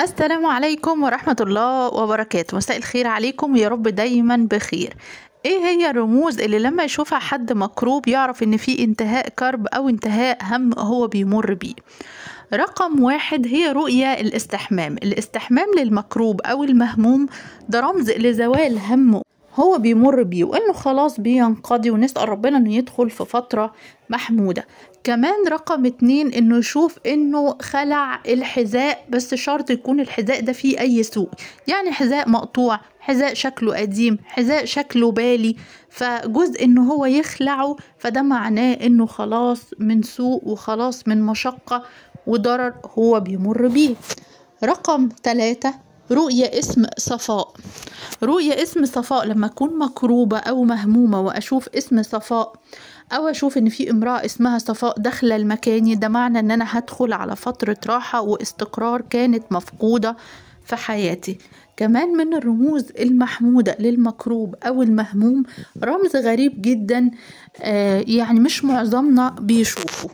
السلام عليكم ورحمة الله وبركاته مساء الخير عليكم يا رب دايما بخير ايه هي الرموز اللي لما يشوفها حد مكروب يعرف ان في انتهاء كرب او انتهاء هم هو بيمر بيه رقم واحد هي رؤية الاستحمام الاستحمام للمكروب او المهموم ده رمز لزوال همه هو بيمر بيه وانه خلاص بينقضي ونسأل ربنا انه يدخل في فترة محمودة كمان رقم اتنين انه يشوف انه خلع الحذاء بس شرط يكون الحذاء ده فيه اي سوء يعني حذاء مقطوع حذاء شكله قديم حذاء شكله بالي فجزء انه هو يخلعه فده معناه انه خلاص من سوء وخلاص من مشقة وضرر هو بيمر بيه رقم ثلاثة رؤية اسم صفاء رؤية اسم صفاء لما أكون مكروبة أو مهمومة وأشوف اسم صفاء أو أشوف إن في امرأة اسمها صفاء داخلة المكاني ده معنى إن أنا هدخل على فترة راحة واستقرار كانت مفقودة في حياتي كمان من الرموز المحمودة للمكروب أو المهموم رمز غريب جدا آه، يعني مش معظمنا بيشوفه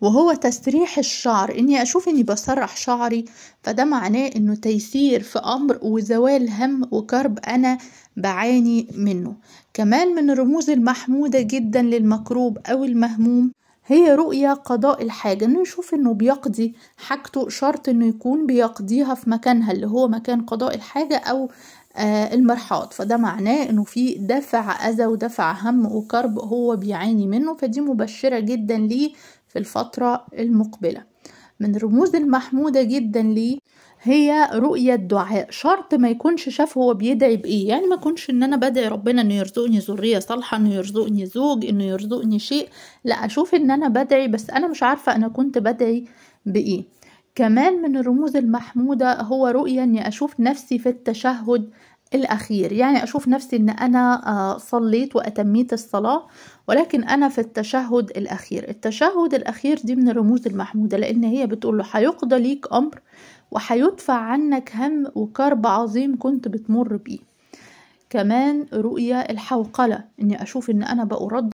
وهو تسريح الشعر اني اشوف اني بسرح شعري فده معناه انه تيسير في امر وزوال هم وكرب انا بعاني منه كمان من الرموز المحمودة جدا للمكروب او المهموم هي رؤية قضاء الحاجة انه يشوف انه بيقضي حاجته شرط انه يكون بيقضيها في مكانها اللي هو مكان قضاء الحاجة او آه، المرحاض فده معناه انه في دفع اذى ودفع هم وكرب هو بيعاني منه فدي مبشرة جدا ليه في الفترة المقبلة من الرموز المحمودة جدا ليه هي رؤية الدعاء شرط ما يكونش شاف هو بيدعي بإيه يعني ما يكونش إن أنا بدعي ربنا إنه يرزقني ذرية صالحة إنه يرزقني زوج إنه يرزقني شيء لا أشوف إن أنا بدعي بس أنا مش عارفة أنا كنت بدعي بإيه كمان من الرموز المحمودة هو رؤية إني أشوف نفسي في التشهد الأخير يعني أشوف نفسي أن أنا آه، صليت وأتميت الصلاة ولكن أنا في التشهد الأخير التشهد الأخير دي من الرموز المحمودة لأن هي بتقول له هيقضى ليك أمر وهيدفع عنك هم وكرب عظيم كنت بتمر بيه كمان رؤية الحوقلة اني اشوف ان انا بأرد